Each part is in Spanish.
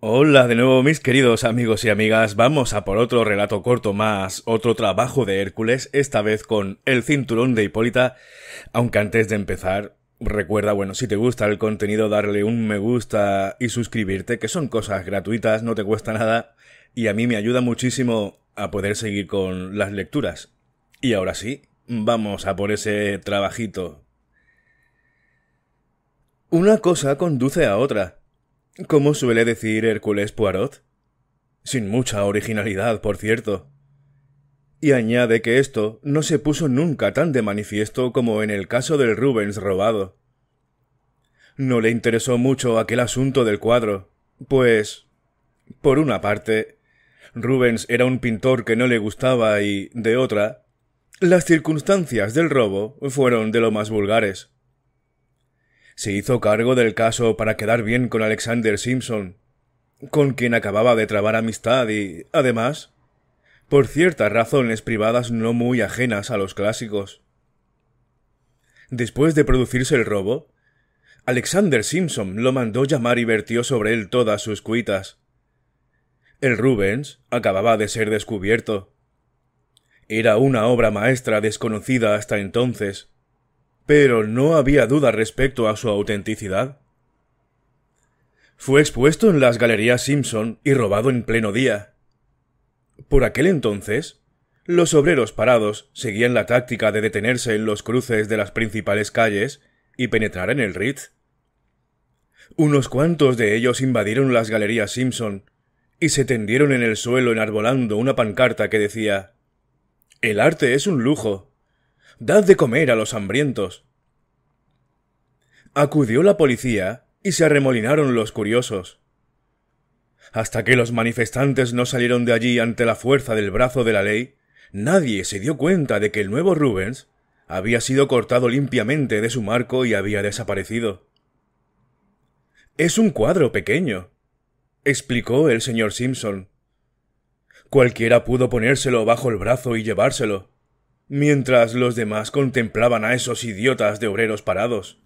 Hola de nuevo mis queridos amigos y amigas, vamos a por otro relato corto más, otro trabajo de Hércules, esta vez con El cinturón de Hipólita, aunque antes de empezar, recuerda, bueno, si te gusta el contenido darle un me gusta y suscribirte, que son cosas gratuitas, no te cuesta nada, y a mí me ayuda muchísimo a poder seguir con las lecturas. Y ahora sí, vamos a por ese trabajito. Una cosa conduce a otra. ¿Cómo suele decir Hércules Poirot. Sin mucha originalidad, por cierto. Y añade que esto no se puso nunca tan de manifiesto como en el caso del Rubens robado. No le interesó mucho aquel asunto del cuadro, pues, por una parte, Rubens era un pintor que no le gustaba y, de otra, las circunstancias del robo fueron de lo más vulgares se hizo cargo del caso para quedar bien con Alexander Simpson, con quien acababa de trabar amistad y, además, por ciertas razones privadas no muy ajenas a los clásicos. Después de producirse el robo, Alexander Simpson lo mandó llamar y vertió sobre él todas sus cuitas. El Rubens acababa de ser descubierto. Era una obra maestra desconocida hasta entonces pero no había duda respecto a su autenticidad. Fue expuesto en las galerías Simpson y robado en pleno día. Por aquel entonces, los obreros parados seguían la táctica de detenerse en los cruces de las principales calles y penetrar en el Ritz. Unos cuantos de ellos invadieron las galerías Simpson y se tendieron en el suelo enarbolando una pancarta que decía El arte es un lujo, Dad de comer a los hambrientos. Acudió la policía y se arremolinaron los curiosos. Hasta que los manifestantes no salieron de allí ante la fuerza del brazo de la ley, nadie se dio cuenta de que el nuevo Rubens había sido cortado limpiamente de su marco y había desaparecido. Es un cuadro pequeño, explicó el señor Simpson. Cualquiera pudo ponérselo bajo el brazo y llevárselo mientras los demás contemplaban a esos idiotas de obreros parados.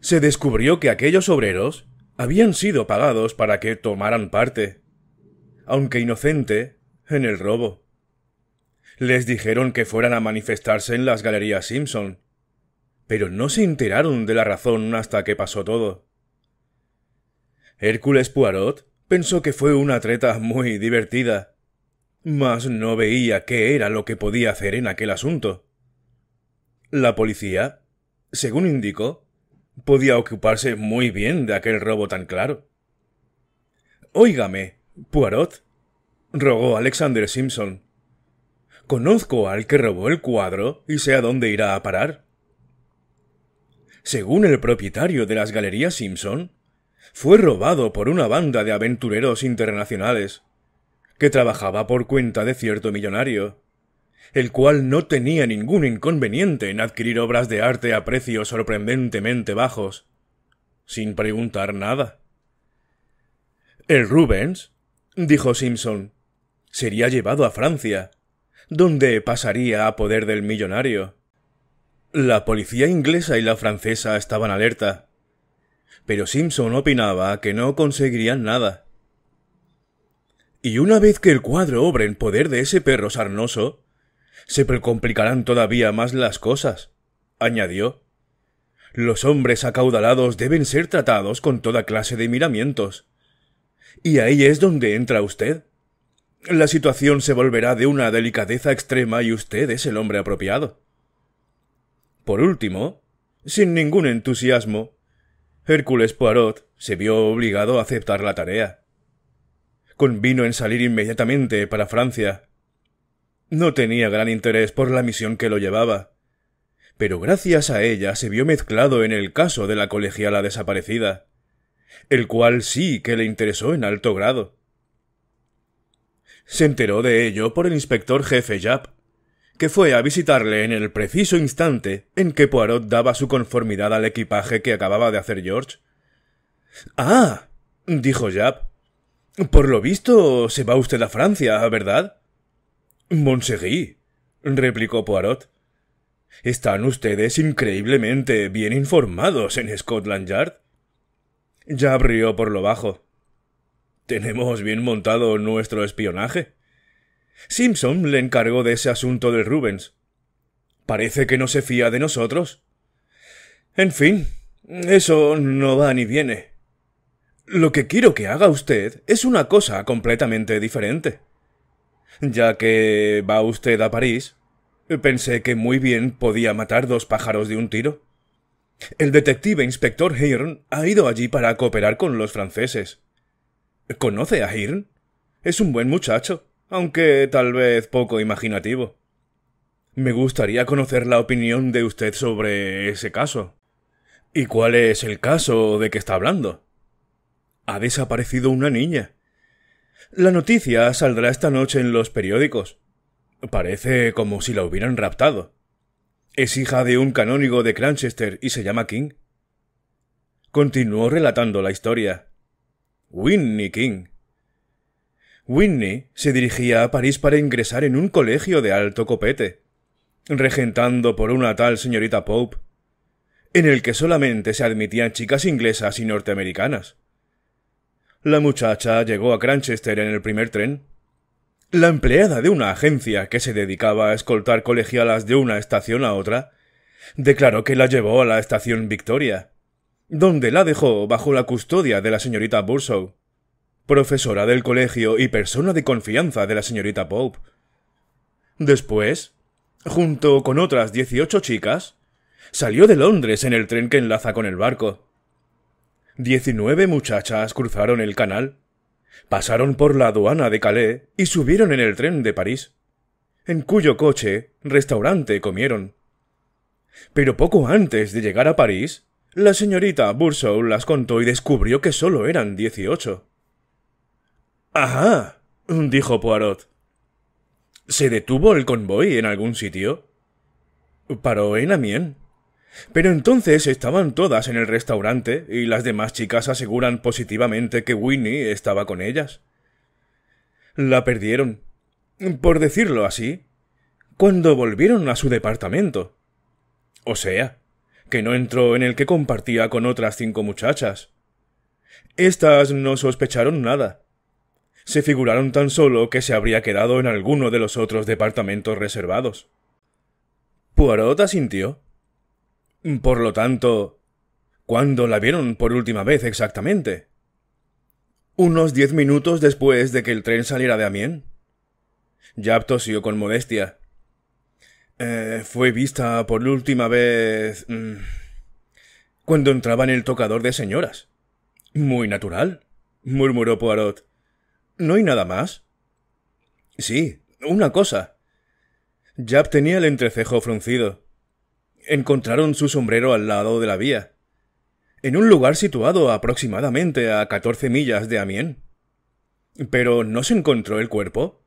Se descubrió que aquellos obreros habían sido pagados para que tomaran parte, aunque inocente, en el robo. Les dijeron que fueran a manifestarse en las galerías Simpson, pero no se enteraron de la razón hasta que pasó todo. Hércules Poirot pensó que fue una treta muy divertida, mas no veía qué era lo que podía hacer en aquel asunto. La policía, según indicó, podía ocuparse muy bien de aquel robo tan claro. Óigame, Puarot! rogó Alexander Simpson. Conozco al que robó el cuadro y sé a dónde irá a parar. Según el propietario de las galerías Simpson, fue robado por una banda de aventureros internacionales que trabajaba por cuenta de cierto millonario, el cual no tenía ningún inconveniente en adquirir obras de arte a precios sorprendentemente bajos, sin preguntar nada. El Rubens, dijo Simpson, sería llevado a Francia, donde pasaría a poder del millonario. La policía inglesa y la francesa estaban alerta, pero Simpson opinaba que no conseguirían nada. Y una vez que el cuadro obre en poder de ese perro sarnoso, se precomplicarán todavía más las cosas, añadió. Los hombres acaudalados deben ser tratados con toda clase de miramientos. Y ahí es donde entra usted. La situación se volverá de una delicadeza extrema y usted es el hombre apropiado. Por último, sin ningún entusiasmo, Hércules Poirot se vio obligado a aceptar la tarea convino en salir inmediatamente para Francia. No tenía gran interés por la misión que lo llevaba, pero gracias a ella se vio mezclado en el caso de la colegiala desaparecida, el cual sí que le interesó en alto grado. Se enteró de ello por el inspector jefe Yap, que fue a visitarle en el preciso instante en que Poirot daba su conformidad al equipaje que acababa de hacer George. Ah, dijo Yap, por lo visto, se va usted a Francia, ¿verdad? Monseguí, replicó Poirot. Están ustedes increíblemente bien informados en Scotland Yard. Ya abrió por lo bajo. Tenemos bien montado nuestro espionaje. Simpson le encargó de ese asunto de Rubens. Parece que no se fía de nosotros. En fin, eso no va ni viene. Lo que quiero que haga usted es una cosa completamente diferente. Ya que va usted a París, pensé que muy bien podía matar dos pájaros de un tiro. El detective inspector Hearn ha ido allí para cooperar con los franceses. ¿Conoce a Hearn? Es un buen muchacho, aunque tal vez poco imaginativo. Me gustaría conocer la opinión de usted sobre ese caso. ¿Y cuál es el caso de que está hablando? ha desaparecido una niña. La noticia saldrá esta noche en los periódicos. Parece como si la hubieran raptado. Es hija de un canónigo de Cranchester y se llama King. Continuó relatando la historia. Winnie King. Whitney se dirigía a París para ingresar en un colegio de alto copete, regentando por una tal señorita Pope, en el que solamente se admitían chicas inglesas y norteamericanas. La muchacha llegó a Cranchester en el primer tren. La empleada de una agencia que se dedicaba a escoltar colegialas de una estación a otra declaró que la llevó a la estación Victoria, donde la dejó bajo la custodia de la señorita Bursow, profesora del colegio y persona de confianza de la señorita Pope. Después, junto con otras dieciocho chicas, salió de Londres en el tren que enlaza con el barco. Diecinueve muchachas cruzaron el canal, pasaron por la aduana de Calais y subieron en el tren de París, en cuyo coche restaurante comieron. Pero poco antes de llegar a París, la señorita Bursow las contó y descubrió que solo eran dieciocho. Ajá, dijo Poirot. ¿Se detuvo el convoy en algún sitio? Paró en Amiens. Pero entonces estaban todas en el restaurante y las demás chicas aseguran positivamente que Winnie estaba con ellas. La perdieron, por decirlo así, cuando volvieron a su departamento. O sea, que no entró en el que compartía con otras cinco muchachas. Estas no sospecharon nada. Se figuraron tan solo que se habría quedado en alguno de los otros departamentos reservados. Poirot sintió... Por lo tanto, ¿cuándo la vieron por última vez exactamente? Unos diez minutos después de que el tren saliera de Amiens. Yap tosió con modestia. Eh, fue vista por última vez. Mm, cuando entraba en el tocador de señoras. Muy natural, murmuró Poirot. ¿No hay nada más? Sí, una cosa. Yap tenía el entrecejo fruncido encontraron su sombrero al lado de la vía, en un lugar situado aproximadamente a catorce millas de Amiens. ¿Pero no se encontró el cuerpo?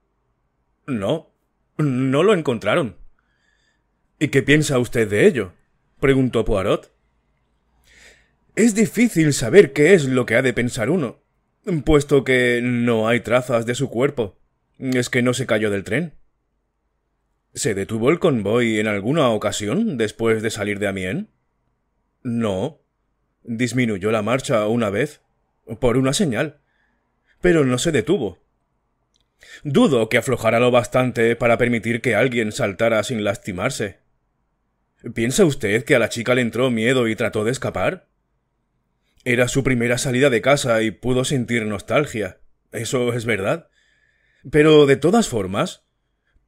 No, no lo encontraron. ¿Y qué piensa usted de ello? preguntó Poirot. Es difícil saber qué es lo que ha de pensar uno, puesto que no hay trazas de su cuerpo. Es que no se cayó del tren. ¿Se detuvo el convoy en alguna ocasión después de salir de Amiens? No. Disminuyó la marcha una vez. Por una señal. Pero no se detuvo. Dudo que aflojara lo bastante para permitir que alguien saltara sin lastimarse. ¿Piensa usted que a la chica le entró miedo y trató de escapar? Era su primera salida de casa y pudo sentir nostalgia. Eso es verdad. Pero de todas formas,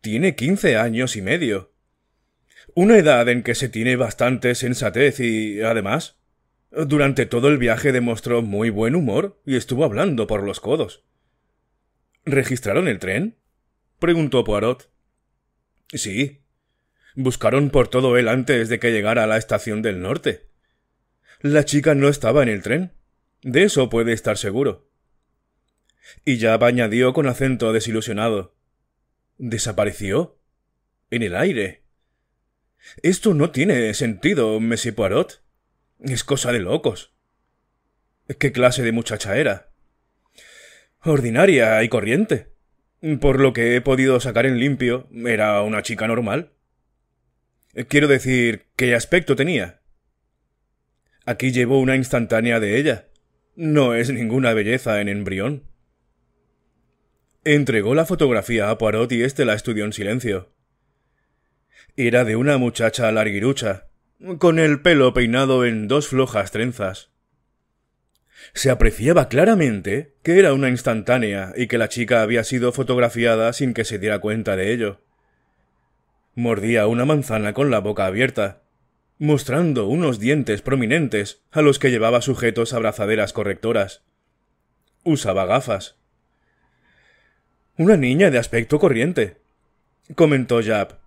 tiene quince años y medio. Una edad en que se tiene bastante sensatez y, además, durante todo el viaje demostró muy buen humor y estuvo hablando por los codos. ¿Registraron el tren? preguntó Poirot. Sí. Buscaron por todo él antes de que llegara a la estación del norte. La chica no estaba en el tren. De eso puede estar seguro. Y ya añadió con acento desilusionado. ¿Desapareció? En el aire. Esto no tiene sentido, Monsieur Poirot. Es cosa de locos. ¿Qué clase de muchacha era? Ordinaria y corriente. Por lo que he podido sacar en limpio, era una chica normal. Quiero decir, ¿qué aspecto tenía? Aquí llevo una instantánea de ella. No es ninguna belleza en embrión. Entregó la fotografía a Poirot y éste la estudió en silencio. Era de una muchacha larguirucha, con el pelo peinado en dos flojas trenzas. Se apreciaba claramente que era una instantánea y que la chica había sido fotografiada sin que se diera cuenta de ello. Mordía una manzana con la boca abierta, mostrando unos dientes prominentes a los que llevaba sujetos abrazaderas correctoras. Usaba gafas. Una niña de aspecto corriente, comentó Jap.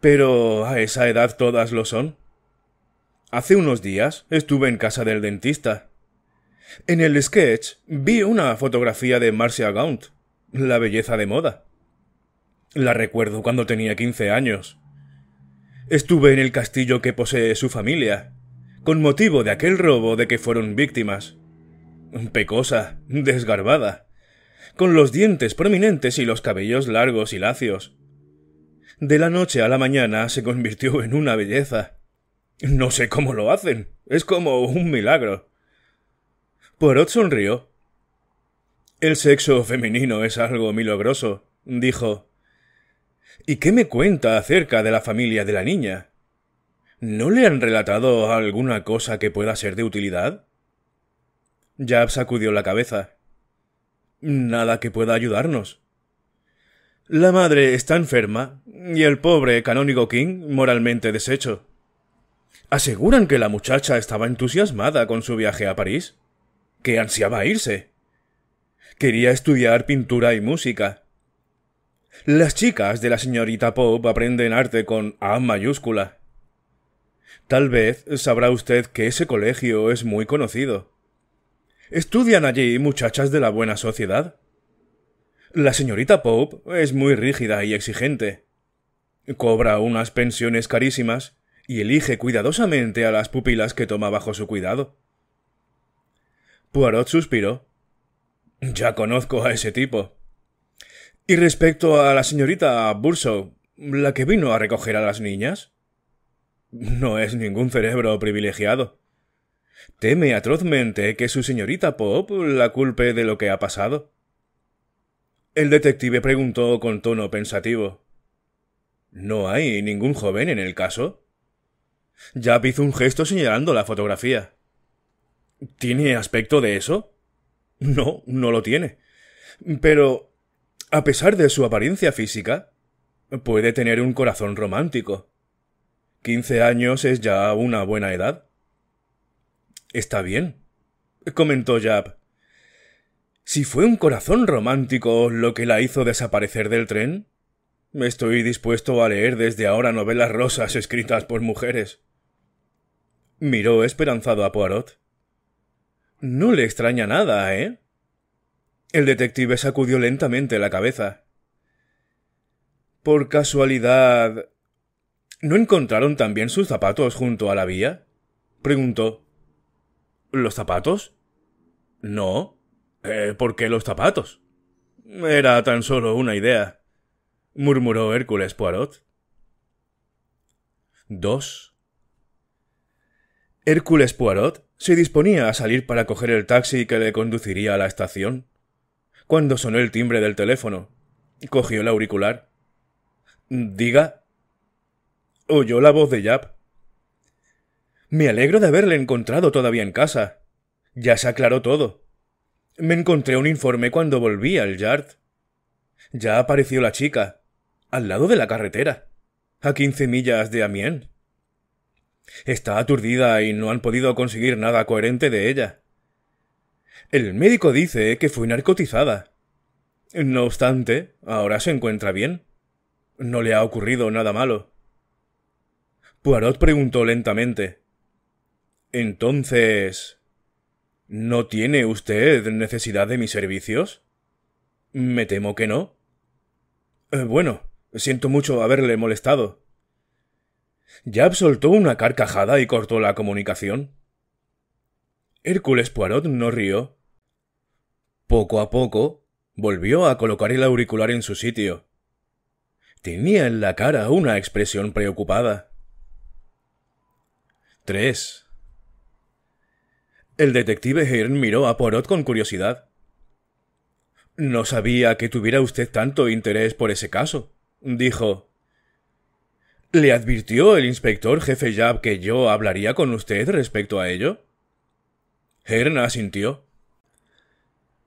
Pero a esa edad todas lo son. Hace unos días estuve en casa del dentista. En el sketch vi una fotografía de Marcia Gaunt, la belleza de moda. La recuerdo cuando tenía quince años. Estuve en el castillo que posee su familia, con motivo de aquel robo de que fueron víctimas. Pecosa, desgarbada con los dientes prominentes y los cabellos largos y lacios. De la noche a la mañana se convirtió en una belleza. No sé cómo lo hacen. Es como un milagro. Porot sonrió. El sexo femenino es algo milagroso, dijo. ¿Y qué me cuenta acerca de la familia de la niña? ¿No le han relatado alguna cosa que pueda ser de utilidad? Jab sacudió la cabeza. Nada que pueda ayudarnos. La madre está enferma y el pobre canónigo King moralmente deshecho. Aseguran que la muchacha estaba entusiasmada con su viaje a París, que ansiaba irse. Quería estudiar pintura y música. Las chicas de la señorita Pope aprenden arte con A mayúscula. Tal vez sabrá usted que ese colegio es muy conocido. ¿Estudian allí muchachas de la buena sociedad? La señorita Pope es muy rígida y exigente. Cobra unas pensiones carísimas y elige cuidadosamente a las pupilas que toma bajo su cuidado. Poirot suspiró. Ya conozco a ese tipo. Y respecto a la señorita Burso, la que vino a recoger a las niñas. No es ningún cerebro privilegiado. Teme atrozmente que su señorita Pop la culpe de lo que ha pasado. El detective preguntó con tono pensativo. ¿No hay ningún joven en el caso? Ya hizo un gesto señalando la fotografía. ¿Tiene aspecto de eso? No, no lo tiene. Pero, a pesar de su apariencia física, puede tener un corazón romántico. Quince años es ya una buena edad. Está bien, comentó Jab. Si fue un corazón romántico lo que la hizo desaparecer del tren, estoy dispuesto a leer desde ahora novelas rosas escritas por mujeres. Miró esperanzado a Poirot. No le extraña nada, ¿eh? El detective sacudió lentamente la cabeza. Por casualidad. ¿No encontraron también sus zapatos junto a la vía? preguntó. ¿Los zapatos? No. Eh, ¿Por qué los zapatos? Era tan solo una idea, murmuró Hércules Poirot. 2. Hércules Poirot se disponía a salir para coger el taxi que le conduciría a la estación, cuando sonó el timbre del teléfono. Cogió el auricular. Diga. Oyó la voz de Yap. Me alegro de haberle encontrado todavía en casa. Ya se aclaró todo. Me encontré un informe cuando volví al yard. Ya apareció la chica, al lado de la carretera, a quince millas de Amiens. Está aturdida y no han podido conseguir nada coherente de ella. El médico dice que fue narcotizada. No obstante, ahora se encuentra bien. No le ha ocurrido nada malo. Poirot preguntó lentamente entonces. ¿No tiene usted necesidad de mis servicios? Me temo que no. Eh, bueno, siento mucho haberle molestado. Jab soltó una carcajada y cortó la comunicación. Hércules Poirot no rió. Poco a poco, volvió a colocar el auricular en su sitio. Tenía en la cara una expresión preocupada. 3. El detective Hearn miró a Porot con curiosidad. No sabía que tuviera usted tanto interés por ese caso, dijo. ¿Le advirtió el inspector jefe Yab que yo hablaría con usted respecto a ello? Hearn asintió.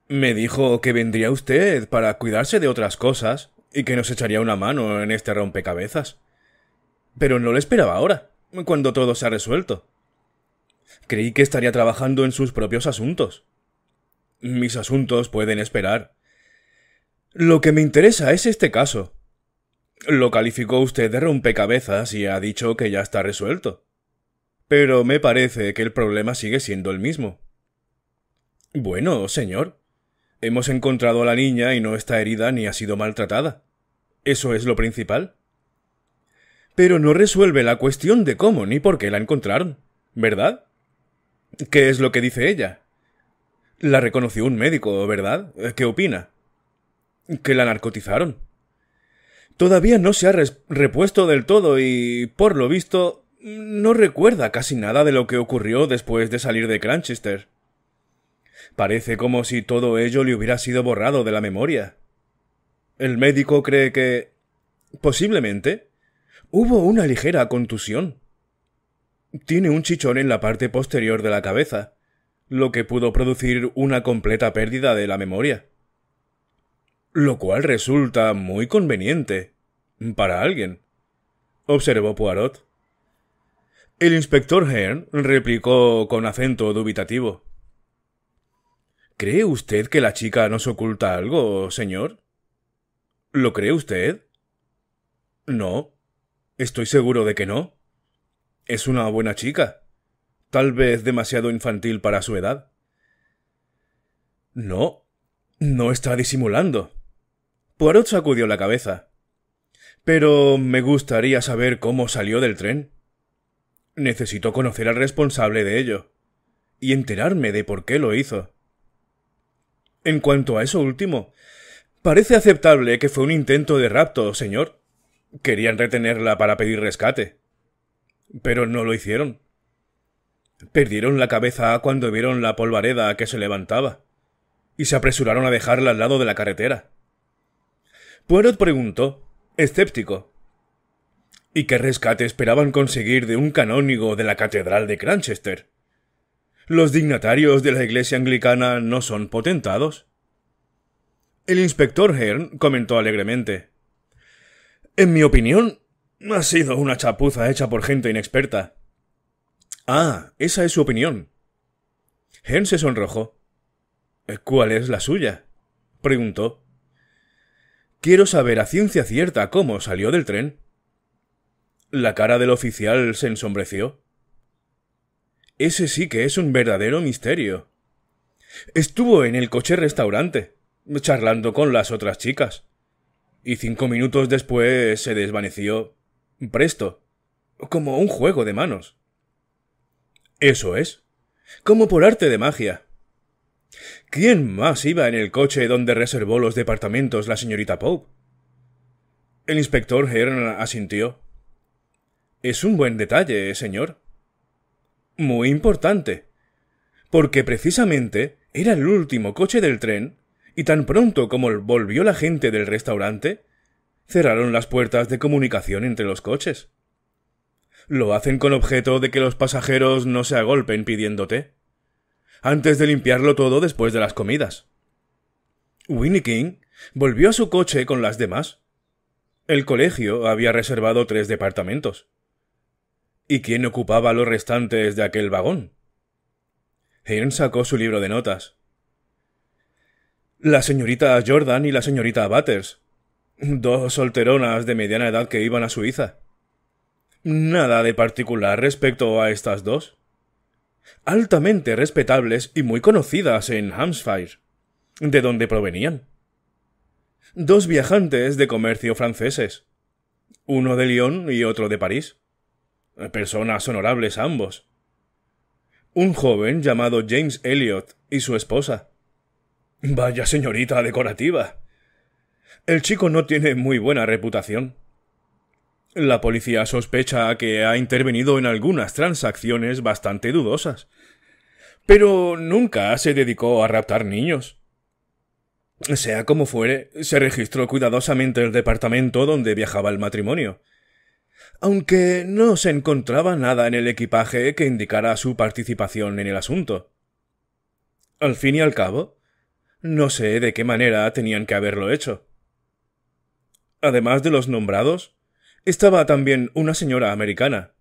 Me dijo que vendría usted para cuidarse de otras cosas y que nos echaría una mano en este rompecabezas. Pero no lo esperaba ahora, cuando todo se ha resuelto. Creí que estaría trabajando en sus propios asuntos. Mis asuntos pueden esperar. Lo que me interesa es este caso. Lo calificó usted de rompecabezas y ha dicho que ya está resuelto. Pero me parece que el problema sigue siendo el mismo. Bueno, señor. Hemos encontrado a la niña y no está herida ni ha sido maltratada. Eso es lo principal. Pero no resuelve la cuestión de cómo ni por qué la encontraron, ¿verdad? ¿Qué es lo que dice ella? La reconoció un médico, ¿verdad? ¿Qué opina? Que la narcotizaron. Todavía no se ha repuesto del todo y, por lo visto, no recuerda casi nada de lo que ocurrió después de salir de Cranchester. Parece como si todo ello le hubiera sido borrado de la memoria. El médico cree que... posiblemente hubo una ligera contusión. Tiene un chichón en la parte posterior de la cabeza, lo que pudo producir una completa pérdida de la memoria. Lo cual resulta muy conveniente. para alguien. observó Poirot. El inspector Hearn replicó con acento dubitativo. ¿Cree usted que la chica nos oculta algo, señor? ¿Lo cree usted? No. Estoy seguro de que no. Es una buena chica. Tal vez demasiado infantil para su edad. No, no está disimulando. Poirot sacudió la cabeza. Pero me gustaría saber cómo salió del tren. Necesito conocer al responsable de ello y enterarme de por qué lo hizo. En cuanto a eso último, parece aceptable que fue un intento de rapto, señor. Querían retenerla para pedir rescate pero no lo hicieron. Perdieron la cabeza cuando vieron la polvareda que se levantaba, y se apresuraron a dejarla al lado de la carretera. Poirot preguntó, escéptico, ¿y qué rescate esperaban conseguir de un canónigo de la Catedral de Cranchester? ¿Los dignatarios de la Iglesia Anglicana no son potentados? El inspector Hearn comentó alegremente. En mi opinión, ha sido una chapuza hecha por gente inexperta. Ah, esa es su opinión. Hen se sonrojó. ¿Cuál es la suya? preguntó. Quiero saber a ciencia cierta cómo salió del tren. La cara del oficial se ensombreció. Ese sí que es un verdadero misterio. Estuvo en el coche restaurante, charlando con las otras chicas, y cinco minutos después se desvaneció. Presto. Como un juego de manos. Eso es. Como por arte de magia. ¿Quién más iba en el coche donde reservó los departamentos la señorita Pope? El inspector Hearn asintió. Es un buen detalle, señor. Muy importante. Porque precisamente era el último coche del tren, y tan pronto como volvió la gente del restaurante, cerraron las puertas de comunicación entre los coches. Lo hacen con objeto de que los pasajeros no se agolpen pidiéndote. Antes de limpiarlo todo después de las comidas. Winnie King volvió a su coche con las demás. El colegio había reservado tres departamentos. ¿Y quién ocupaba los restantes de aquel vagón? Hearn sacó su libro de notas. La señorita Jordan y la señorita Butters, Dos solteronas de mediana edad que iban a Suiza. Nada de particular respecto a estas dos. Altamente respetables y muy conocidas en Hampshire, de dónde provenían. Dos viajantes de comercio franceses, uno de Lyon y otro de París. Personas honorables ambos. Un joven llamado James Elliot y su esposa. Vaya señorita decorativa. El chico no tiene muy buena reputación. La policía sospecha que ha intervenido en algunas transacciones bastante dudosas. Pero nunca se dedicó a raptar niños. Sea como fuere, se registró cuidadosamente el departamento donde viajaba el matrimonio. Aunque no se encontraba nada en el equipaje que indicara su participación en el asunto. Al fin y al cabo, no sé de qué manera tenían que haberlo hecho. Además de los nombrados, estaba también una señora americana,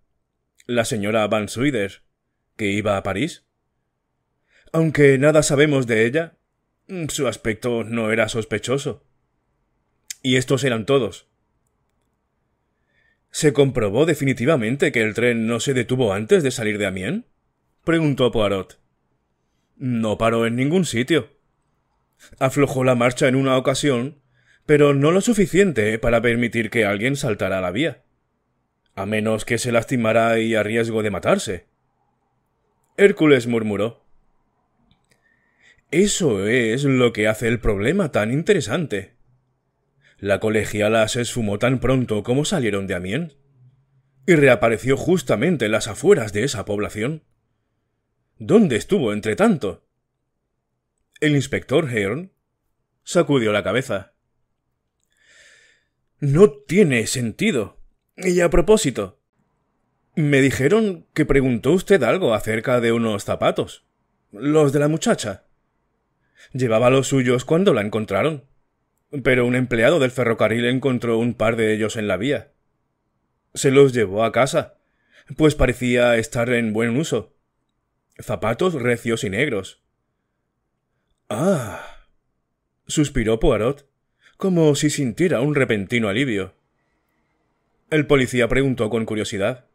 la señora Van Suider, que iba a París. Aunque nada sabemos de ella, mm, su aspecto no era sospechoso. Y estos eran todos. ¿Se comprobó definitivamente que el tren no se detuvo antes de salir de Amiens? preguntó Poirot. No paró en ningún sitio. Aflojó la marcha en una ocasión pero no lo suficiente para permitir que alguien saltara a la vía. A menos que se lastimara y a riesgo de matarse. Hércules murmuró. Eso es lo que hace el problema tan interesante. La colegiala se esfumó tan pronto como salieron de Amiens, y reapareció justamente en las afueras de esa población. ¿Dónde estuvo entre tanto? El inspector Hearn sacudió la cabeza. No tiene sentido. Y a propósito, me dijeron que preguntó usted algo acerca de unos zapatos. Los de la muchacha. Llevaba los suyos cuando la encontraron. Pero un empleado del ferrocarril encontró un par de ellos en la vía. Se los llevó a casa, pues parecía estar en buen uso. Zapatos recios y negros. Ah. suspiró Poirot como si sintiera un repentino alivio. El policía preguntó con curiosidad.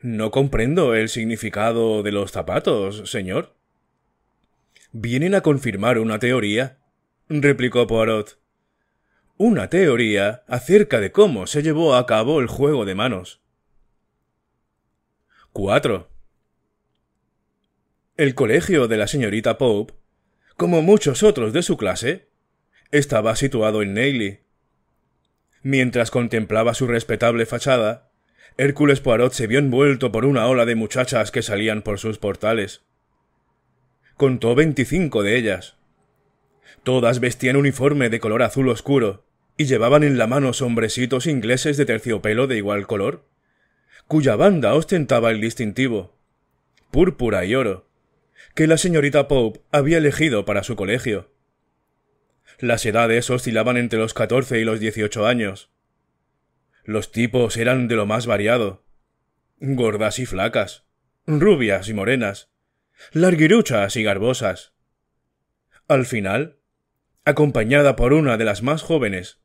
No comprendo el significado de los zapatos, señor. Vienen a confirmar una teoría, replicó Poirot. Una teoría acerca de cómo se llevó a cabo el juego de manos. 4. El colegio de la señorita Pope, como muchos otros de su clase, estaba situado en Neilly. Mientras contemplaba su respetable fachada, Hércules Poirot se vio envuelto por una ola de muchachas que salían por sus portales. Contó veinticinco de ellas. Todas vestían uniforme de color azul oscuro y llevaban en la mano sombrecitos ingleses de terciopelo de igual color, cuya banda ostentaba el distintivo púrpura y oro, que la señorita Pope había elegido para su colegio. Las edades oscilaban entre los catorce y los dieciocho años. Los tipos eran de lo más variado. Gordas y flacas, rubias y morenas, larguiruchas y garbosas. Al final, acompañada por una de las más jóvenes,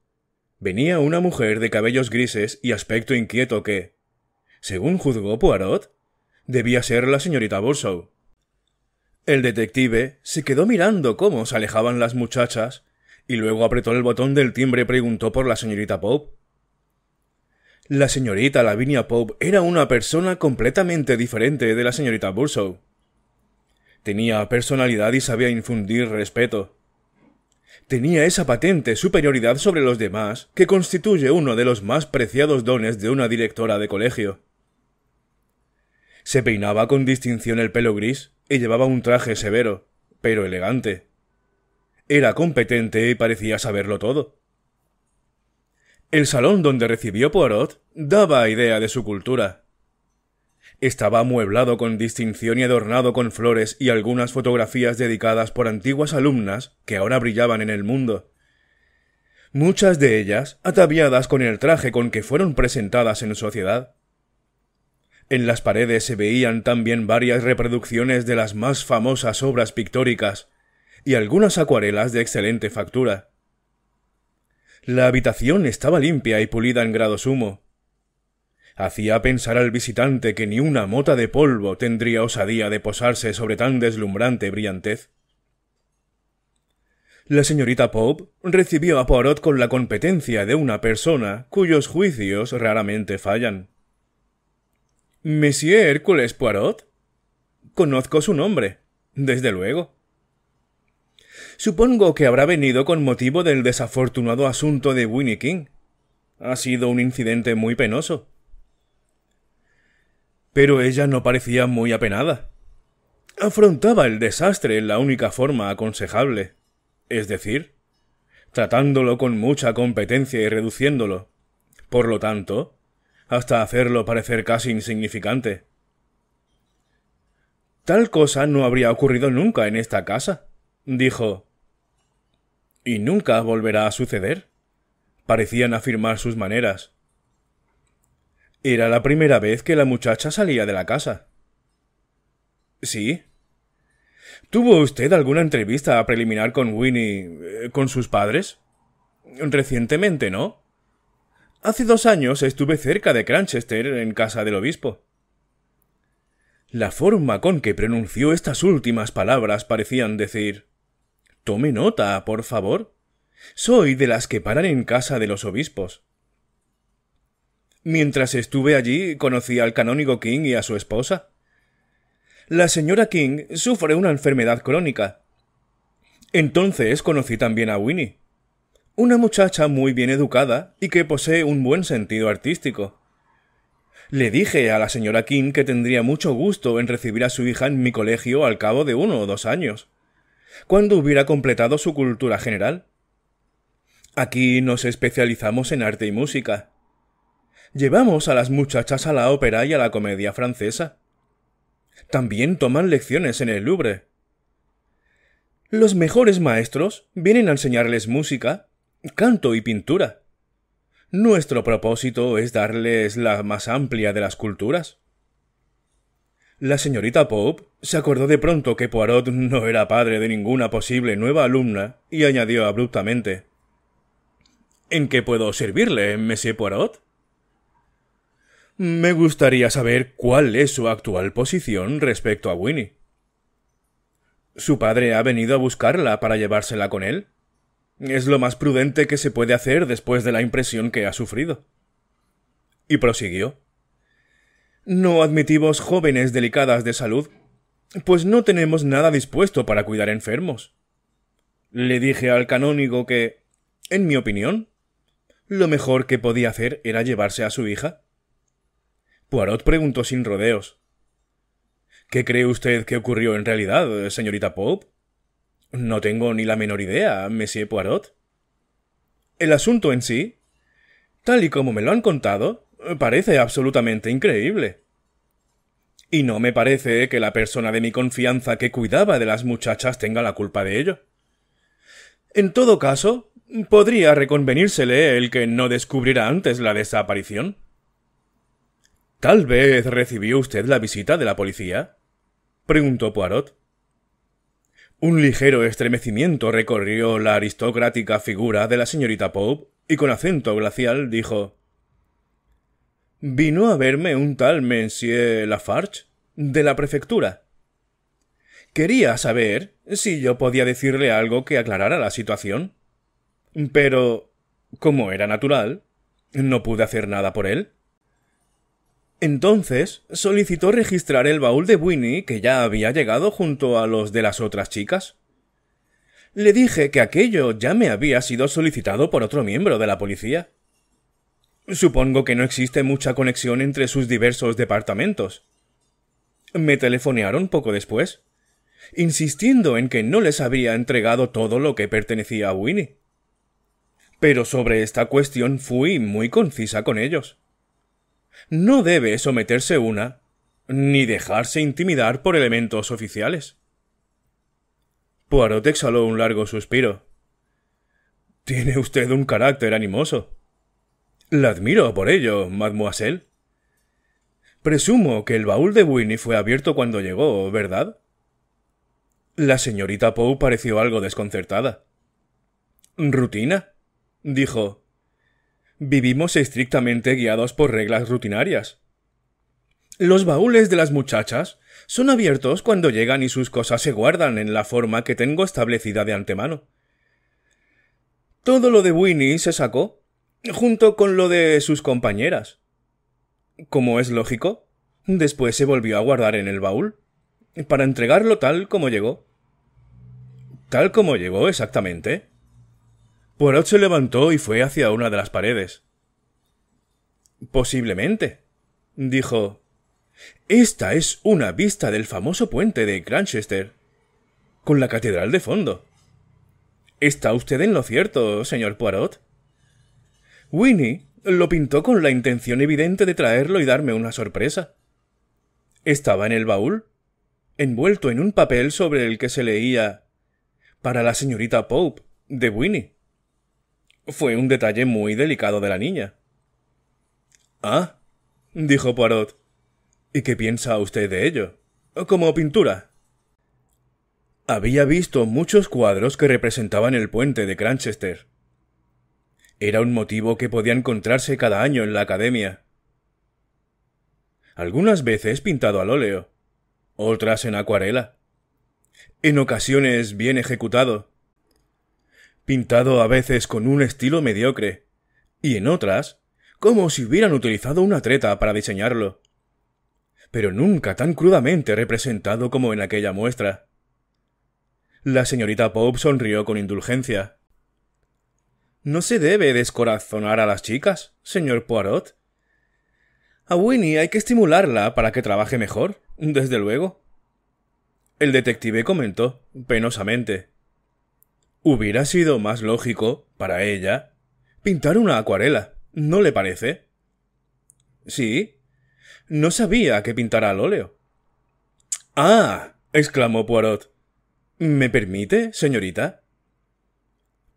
venía una mujer de cabellos grises y aspecto inquieto que, según juzgó Poirot, debía ser la señorita Borsow. El detective se quedó mirando cómo se alejaban las muchachas y luego apretó el botón del timbre y preguntó por la señorita Pope. La señorita Lavinia Pope era una persona completamente diferente de la señorita Bursow. Tenía personalidad y sabía infundir respeto. Tenía esa patente superioridad sobre los demás que constituye uno de los más preciados dones de una directora de colegio. Se peinaba con distinción el pelo gris y llevaba un traje severo, pero elegante. Era competente y parecía saberlo todo. El salón donde recibió Poirot daba idea de su cultura. Estaba amueblado con distinción y adornado con flores y algunas fotografías dedicadas por antiguas alumnas que ahora brillaban en el mundo. Muchas de ellas ataviadas con el traje con que fueron presentadas en sociedad. En las paredes se veían también varias reproducciones de las más famosas obras pictóricas, y algunas acuarelas de excelente factura. La habitación estaba limpia y pulida en grado sumo. Hacía pensar al visitante que ni una mota de polvo tendría osadía de posarse sobre tan deslumbrante brillantez. La señorita Pope recibió a Poirot con la competencia de una persona cuyos juicios raramente fallan. Monsieur Hércules Poirot. Conozco su nombre, desde luego. Supongo que habrá venido con motivo del desafortunado asunto de Winnie King. Ha sido un incidente muy penoso. Pero ella no parecía muy apenada. Afrontaba el desastre en la única forma aconsejable, es decir, tratándolo con mucha competencia y reduciéndolo. Por lo tanto, hasta hacerlo parecer casi insignificante. Tal cosa no habría ocurrido nunca en esta casa dijo Y nunca volverá a suceder. parecían afirmar sus maneras. Era la primera vez que la muchacha salía de la casa. Sí. ¿Tuvo usted alguna entrevista preliminar con Winnie. Eh, con sus padres? Recientemente, ¿no? Hace dos años estuve cerca de Cranchester en casa del obispo. La forma con que pronunció estas últimas palabras parecían decir Tome nota, por favor. Soy de las que paran en casa de los obispos. Mientras estuve allí, conocí al canónigo King y a su esposa. La señora King sufre una enfermedad crónica. Entonces conocí también a Winnie, una muchacha muy bien educada y que posee un buen sentido artístico. Le dije a la señora King que tendría mucho gusto en recibir a su hija en mi colegio al cabo de uno o dos años cuando hubiera completado su cultura general. Aquí nos especializamos en arte y música. Llevamos a las muchachas a la ópera y a la comedia francesa. También toman lecciones en el Louvre. Los mejores maestros vienen a enseñarles música, canto y pintura. Nuestro propósito es darles la más amplia de las culturas. La señorita Pope se acordó de pronto que Poirot no era padre de ninguna posible nueva alumna y añadió abruptamente ¿En qué puedo servirle, Monsieur Poirot? Me gustaría saber cuál es su actual posición respecto a Winnie. ¿Su padre ha venido a buscarla para llevársela con él? Es lo más prudente que se puede hacer después de la impresión que ha sufrido. Y prosiguió. No admitimos jóvenes delicadas de salud, pues no tenemos nada dispuesto para cuidar enfermos. Le dije al canónigo que, en mi opinión, lo mejor que podía hacer era llevarse a su hija. Poirot preguntó sin rodeos. ¿Qué cree usted que ocurrió en realidad, señorita Pope? No tengo ni la menor idea, monsieur Poirot. El asunto en sí, tal y como me lo han contado, eh, parece absolutamente increíble. Y no me parece que la persona de mi confianza que cuidaba de las muchachas tenga la culpa de ello. En todo caso, podría reconvenírsele el que no descubriera antes la desaparición. Tal vez recibió usted la visita de la policía? preguntó Poirot. Un ligero estremecimiento recorrió la aristocrática figura de la señorita Pope y con acento glacial dijo Vino a verme un tal Monsieur Lafarge de la prefectura. Quería saber si yo podía decirle algo que aclarara la situación. Pero, como era natural, no pude hacer nada por él. Entonces solicitó registrar el baúl de Winnie que ya había llegado junto a los de las otras chicas. Le dije que aquello ya me había sido solicitado por otro miembro de la policía. Supongo que no existe mucha conexión entre sus diversos departamentos. Me telefonearon poco después, insistiendo en que no les había entregado todo lo que pertenecía a Winnie. Pero sobre esta cuestión fui muy concisa con ellos. No debe someterse una, ni dejarse intimidar por elementos oficiales. Poirot exhaló un largo suspiro. Tiene usted un carácter animoso. La admiro por ello, mademoiselle. Presumo que el baúl de Winnie fue abierto cuando llegó, ¿verdad? La señorita Poe pareció algo desconcertada. ¿Rutina? dijo. Vivimos estrictamente guiados por reglas rutinarias. Los baúles de las muchachas son abiertos cuando llegan y sus cosas se guardan en la forma que tengo establecida de antemano. Todo lo de Winnie se sacó, junto con lo de sus compañeras. Como es lógico, después se volvió a guardar en el baúl, para entregarlo tal como llegó. Tal como llegó exactamente. Poirot se levantó y fue hacia una de las paredes. Posiblemente, dijo. Esta es una vista del famoso puente de Cranchester, con la catedral de fondo. Está usted en lo cierto, señor Poirot. Winnie lo pintó con la intención evidente de traerlo y darme una sorpresa. Estaba en el baúl, envuelto en un papel sobre el que se leía Para la señorita Pope, de Winnie. Fue un detalle muy delicado de la niña. Ah, dijo Poirot. ¿Y qué piensa usted de ello? Como pintura. Había visto muchos cuadros que representaban el puente de Cranchester, era un motivo que podía encontrarse cada año en la academia. Algunas veces pintado al óleo, otras en acuarela. En ocasiones bien ejecutado. Pintado a veces con un estilo mediocre, y en otras como si hubieran utilizado una treta para diseñarlo. Pero nunca tan crudamente representado como en aquella muestra. La señorita Pope sonrió con indulgencia. No se debe descorazonar a las chicas, señor Poirot. A Winnie hay que estimularla para que trabaje mejor, desde luego. El detective comentó, penosamente. Hubiera sido más lógico, para ella, pintar una acuarela, ¿no le parece? Sí. No sabía que pintara al óleo. Ah. exclamó Poirot. ¿Me permite, señorita?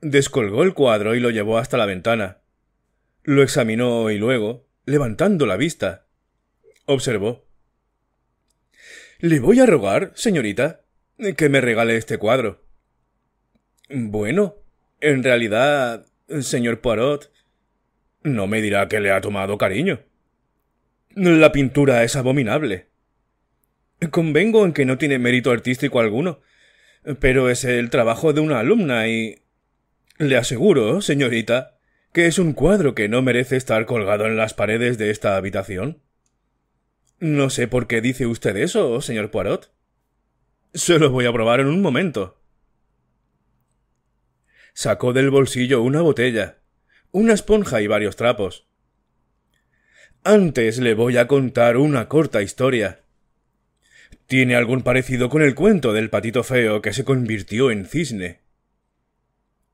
Descolgó el cuadro y lo llevó hasta la ventana. Lo examinó y luego, levantando la vista, observó. Le voy a rogar, señorita, que me regale este cuadro. Bueno, en realidad, señor Poirot, no me dirá que le ha tomado cariño. La pintura es abominable. Convengo en que no tiene mérito artístico alguno, pero es el trabajo de una alumna y le aseguro, señorita, que es un cuadro que no merece estar colgado en las paredes de esta habitación. No sé por qué dice usted eso, señor Poirot. Se lo voy a probar en un momento. Sacó del bolsillo una botella, una esponja y varios trapos. Antes le voy a contar una corta historia. Tiene algún parecido con el cuento del patito feo que se convirtió en cisne.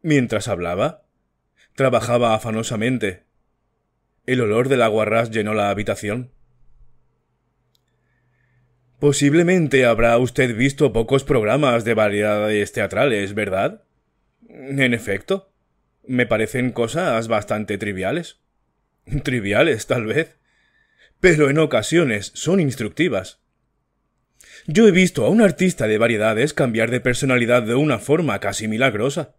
Mientras hablaba, trabajaba afanosamente. El olor del aguarrás llenó la habitación. Posiblemente habrá usted visto pocos programas de variedades teatrales, ¿verdad? En efecto, me parecen cosas bastante triviales. Triviales, tal vez. Pero en ocasiones son instructivas. Yo he visto a un artista de variedades cambiar de personalidad de una forma casi milagrosa.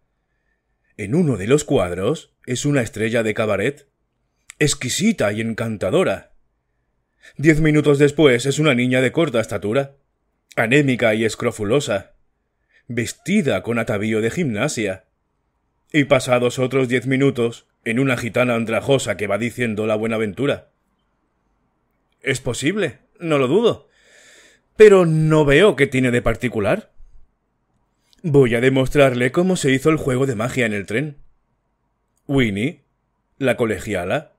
En uno de los cuadros es una estrella de cabaret, exquisita y encantadora. Diez minutos después es una niña de corta estatura, anémica y escrofulosa, vestida con atavío de gimnasia. Y pasados otros diez minutos, en una gitana andrajosa que va diciendo la buenaventura. Es posible, no lo dudo. Pero no veo qué tiene de particular. Voy a demostrarle cómo se hizo el juego de magia en el tren. Winnie, la colegiala,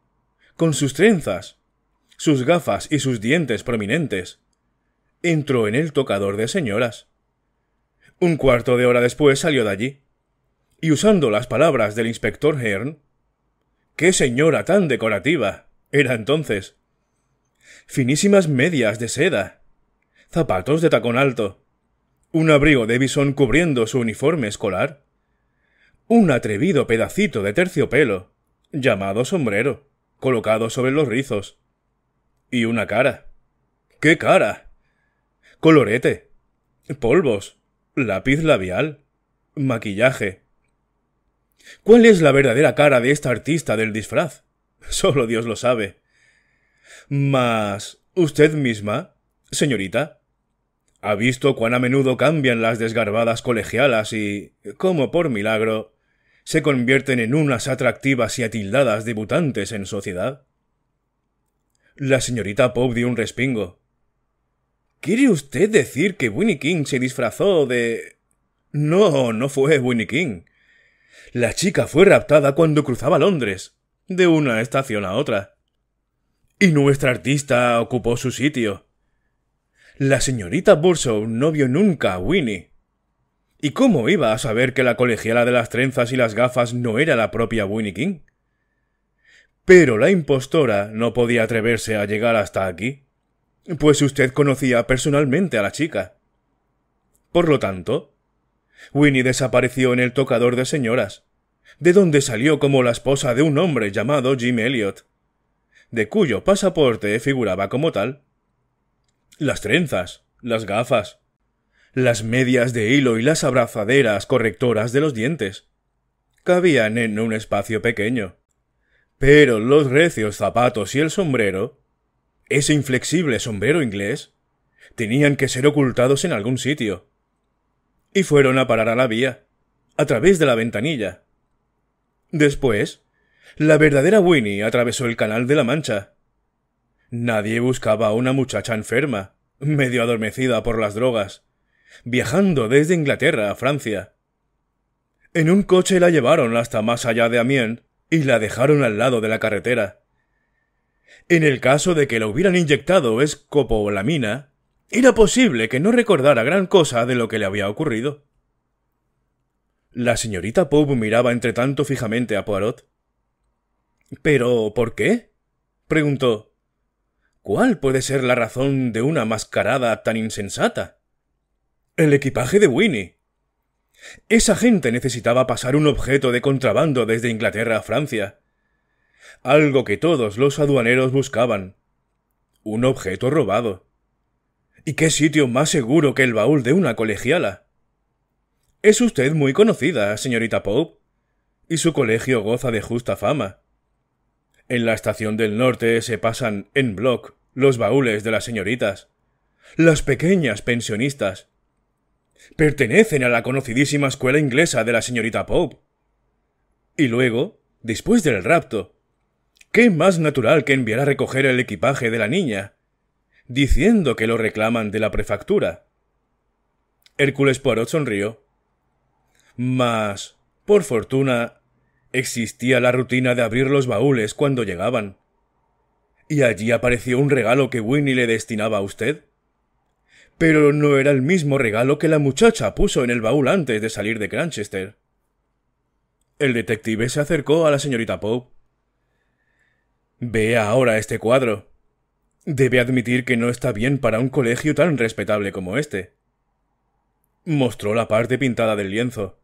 con sus trenzas, sus gafas y sus dientes prominentes, entró en el tocador de señoras. Un cuarto de hora después salió de allí, y usando las palabras del inspector Hearn, ¡Qué señora tan decorativa! era entonces. Finísimas medias de seda, zapatos de tacón alto, un abrigo de bisón cubriendo su uniforme escolar, un atrevido pedacito de terciopelo, llamado sombrero, colocado sobre los rizos, y una cara. ¡Qué cara! Colorete, polvos, lápiz labial, maquillaje. ¿Cuál es la verdadera cara de esta artista del disfraz? Solo Dios lo sabe. Mas usted misma, señorita, ha visto cuán a menudo cambian las desgarbadas colegialas y, como por milagro, se convierten en unas atractivas y atildadas debutantes en sociedad? La señorita Pop dio un respingo. ¿Quiere usted decir que Winnie King se disfrazó de... No, no fue Winnie King. La chica fue raptada cuando cruzaba Londres, de una estación a otra. Y nuestra artista ocupó su sitio. La señorita Bursow no vio nunca a Winnie. ¿Y cómo iba a saber que la colegiala de las trenzas y las gafas no era la propia Winnie King? Pero la impostora no podía atreverse a llegar hasta aquí, pues usted conocía personalmente a la chica. Por lo tanto, Winnie desapareció en el tocador de señoras, de donde salió como la esposa de un hombre llamado Jim Elliot, de cuyo pasaporte figuraba como tal, las trenzas, las gafas, las medias de hilo y las abrazaderas correctoras de los dientes. Cabían en un espacio pequeño. Pero los recios zapatos y el sombrero, ese inflexible sombrero inglés, tenían que ser ocultados en algún sitio. Y fueron a parar a la vía, a través de la ventanilla. Después, la verdadera Winnie atravesó el canal de la Mancha, Nadie buscaba a una muchacha enferma, medio adormecida por las drogas, viajando desde Inglaterra a Francia. En un coche la llevaron hasta más allá de Amiens y la dejaron al lado de la carretera. En el caso de que la hubieran inyectado escopolamina, era posible que no recordara gran cosa de lo que le había ocurrido. La señorita Pope miraba entre tanto fijamente a Poirot. ¿Pero por qué? preguntó. ¿Cuál puede ser la razón de una mascarada tan insensata? El equipaje de Winnie. Esa gente necesitaba pasar un objeto de contrabando desde Inglaterra a Francia. Algo que todos los aduaneros buscaban. Un objeto robado. ¿Y qué sitio más seguro que el baúl de una colegiala? Es usted muy conocida, señorita Pope, y su colegio goza de justa fama. En la estación del norte se pasan en bloc los baúles de las señoritas, las pequeñas pensionistas. Pertenecen a la conocidísima escuela inglesa de la señorita Pope. Y luego, después del rapto, ¿qué más natural que enviar a recoger el equipaje de la niña? diciendo que lo reclaman de la prefectura. Hércules Poirot sonrió. Mas, por fortuna, Existía la rutina de abrir los baúles cuando llegaban. Y allí apareció un regalo que Winnie le destinaba a usted. Pero no era el mismo regalo que la muchacha puso en el baúl antes de salir de Cranchester. El detective se acercó a la señorita Pope. Vea ahora este cuadro. Debe admitir que no está bien para un colegio tan respetable como este. Mostró la parte pintada del lienzo.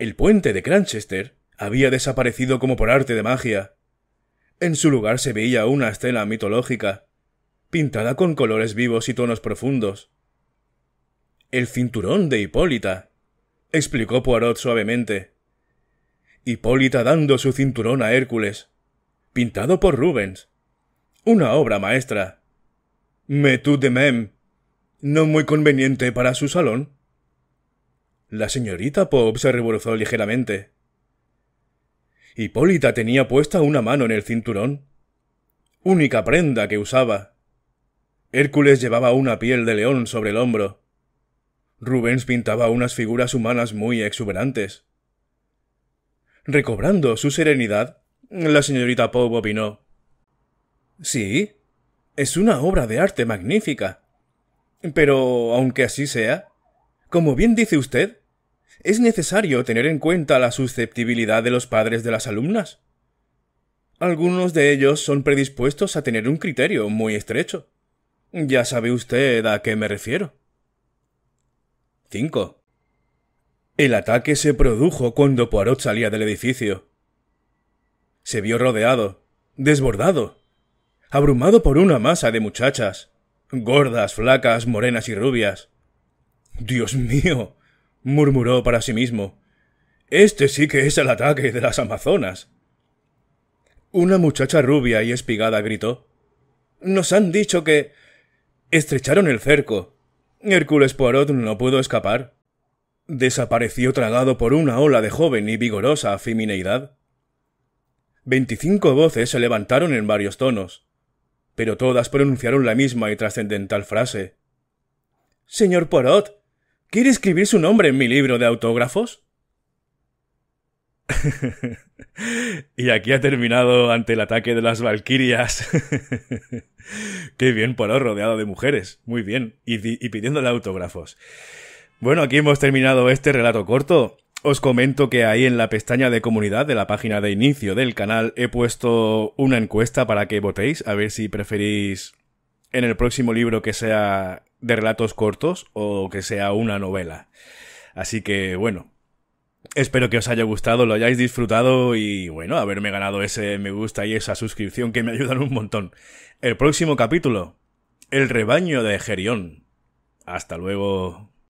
El puente de Cranchester había desaparecido como por arte de magia. En su lugar se veía una escena mitológica, pintada con colores vivos y tonos profundos. El cinturón de Hipólita, explicó Poirot suavemente. Hipólita dando su cinturón a Hércules, pintado por Rubens. Una obra maestra. Metu de Mem, no muy conveniente para su salón, la señorita Pop se reborzó ligeramente. Hipólita tenía puesta una mano en el cinturón. Única prenda que usaba. Hércules llevaba una piel de león sobre el hombro. Rubens pintaba unas figuras humanas muy exuberantes. Recobrando su serenidad, la señorita Pope opinó. Sí, es una obra de arte magnífica. Pero, aunque así sea, como bien dice usted, es necesario tener en cuenta la susceptibilidad de los padres de las alumnas. Algunos de ellos son predispuestos a tener un criterio muy estrecho. Ya sabe usted a qué me refiero. 5. El ataque se produjo cuando Poirot salía del edificio. Se vio rodeado, desbordado, abrumado por una masa de muchachas, gordas, flacas, morenas y rubias. Dios mío murmuró para sí mismo. Este sí que es el ataque de las Amazonas. Una muchacha rubia y espigada gritó. Nos han dicho que. Estrecharon el cerco. Hércules Poirot no pudo escapar. Desapareció tragado por una ola de joven y vigorosa femineidad. Veinticinco voces se levantaron en varios tonos, pero todas pronunciaron la misma y trascendental frase. Señor Poirot, ¿Quiere escribir su nombre en mi libro de autógrafos? y aquí ha terminado ante el ataque de las Valquirias. Qué bien por Poro, rodeado de mujeres. Muy bien. Y, y pidiéndole autógrafos. Bueno, aquí hemos terminado este relato corto. Os comento que ahí en la pestaña de comunidad de la página de inicio del canal he puesto una encuesta para que votéis, a ver si preferís en el próximo libro que sea de relatos cortos o que sea una novela. Así que bueno, espero que os haya gustado, lo hayáis disfrutado y bueno, haberme ganado ese me gusta y esa suscripción que me ayudan un montón. El próximo capítulo, El rebaño de Gerión. Hasta luego.